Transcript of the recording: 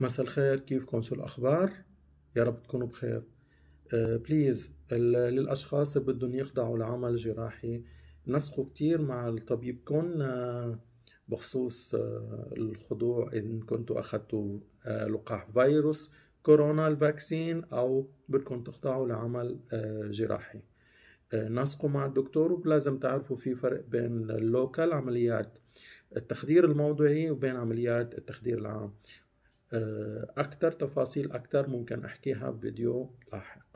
مساء الخير كيفكم شو الأخبار؟ يا رب تكونوا بخير بليز آه، للأشخاص اللي بدهم يخضعوا لعمل جراحي نسقوا كتير مع طبيبكم آه، بخصوص آه، الخضوع إن كنتوا أخذتوا لقاح فيروس كورونا الفاكسين أو بدكم تخضعوا لعمل جراحي نسقوا مع الدكتور ولازم تعرفوا في فرق بين اللوكال عمليات التخدير الموضعي وبين عمليات التخدير العام آه، أكثر تفاصيل أكثر ممكن أحكيها بفيديو لاحق